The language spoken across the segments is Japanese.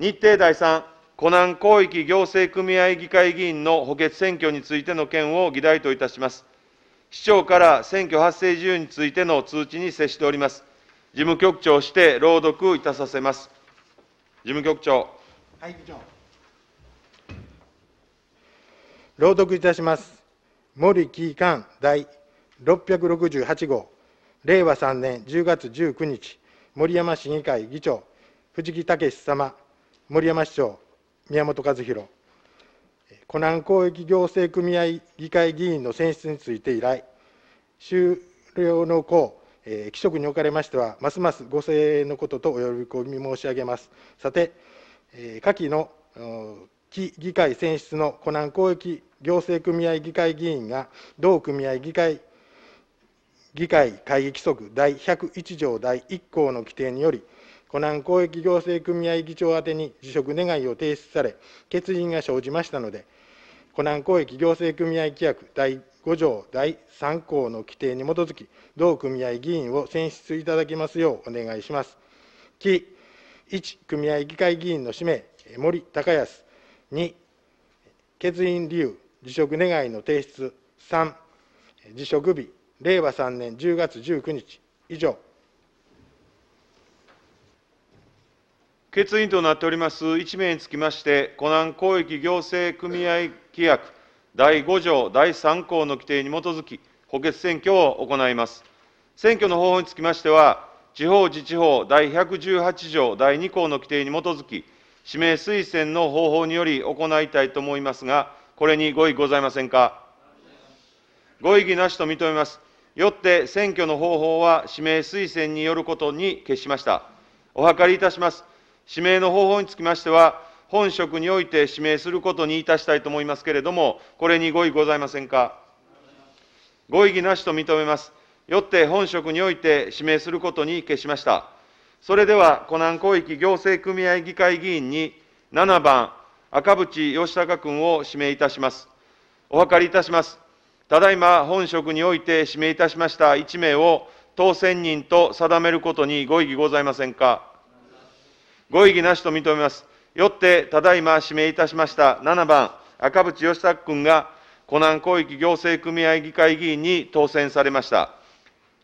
日程第3、湖南広域行政組合議会議員の補欠選挙についての件を議題といたします。市長から選挙発生事由についての通知に接しております。事務局長して朗読いたさせます。事務局長。はい、議長。朗読いたします。森木官第668号、令和3年10月19日、森山市議会議長、藤木武様。森山市長、宮本和弘、湖南広域行政組合議会議員の選出について以来、終了の後、えー、貴職におかれましては、ますますご声援のこととお呼び申し上げます。さて、えー、下記の期議会選出の湖南広域行政組合議会議員が、同組合議会議会会議規則第101条第1項の規定により、湖南公益行政組合議長宛に辞職願を提出され、欠員が生じましたので、湖南公益行政組合規約第5条第3項の規定に基づき、同組合議員を選出いただきますようお願いします。き1、組合議会議員の氏名、森高安。2、欠員理由、辞職願の提出。3、辞職日、令和3年10月19日。以上。欠員となっております1名につきまして、湖南広域行政組合規約第5条第3項の規定に基づき、補欠選挙を行います。選挙の方法につきましては、地方自治法第118条第2項の規定に基づき、指名推薦の方法により行いたいと思いますが、これにご異議ございませんか。ご異議なしと認めます。よって選挙の方法は指名推薦によることに決しました。お諮りいたします。指名の方法につきましては、本職において指名することにいたしたいと思いますけれども、これにご異ございませんか。ご異議なしと認めます。よって本職において指名することに決しました。それでは、湖南広域行政組合議会議員に7番、赤渕義孝君を指名いたします。お諮りいたします。ただいま、本職において指名いたしました1名を当選人と定めることにご異議ございませんか。ご異議なしと認めます。よって、ただいま指名いたしました7番、赤渕義孝君が、湖南広域行政組合議会議員に当選されました。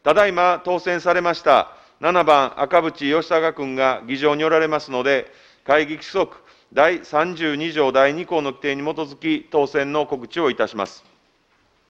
ただいま当選されました7番、赤渕義孝君が議場におられますので、会議規則第32条第2項の規定に基づき、当選の告知をいたします。